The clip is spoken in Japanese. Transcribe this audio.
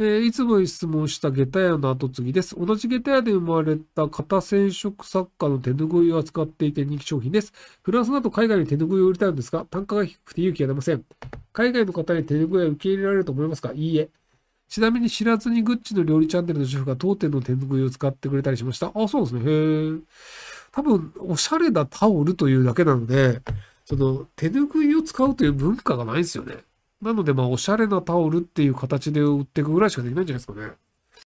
えー、いつも質問した下駄屋の後継ぎです。同じ下駄屋で生まれた型染色作家の手ぬぐいを扱っていて人気商品です。フランスなど海外に手ぬぐいを売りたいのですが、単価が低くて勇気が出ません。海外の方に手ぬぐいは受け入れられると思いますかいいえ。ちなみに知らずにグッチの料理チャンネルの主婦が当店の手ぬぐいを使ってくれたりしました。あ、そうですね。へえ。多分、おしゃれなタオルというだけなので、その手ぬぐいを使うという文化がないんですよね。なので、まあ、おしゃれなタオルっていう形で売っていくぐらいしかできないんじゃないですかね。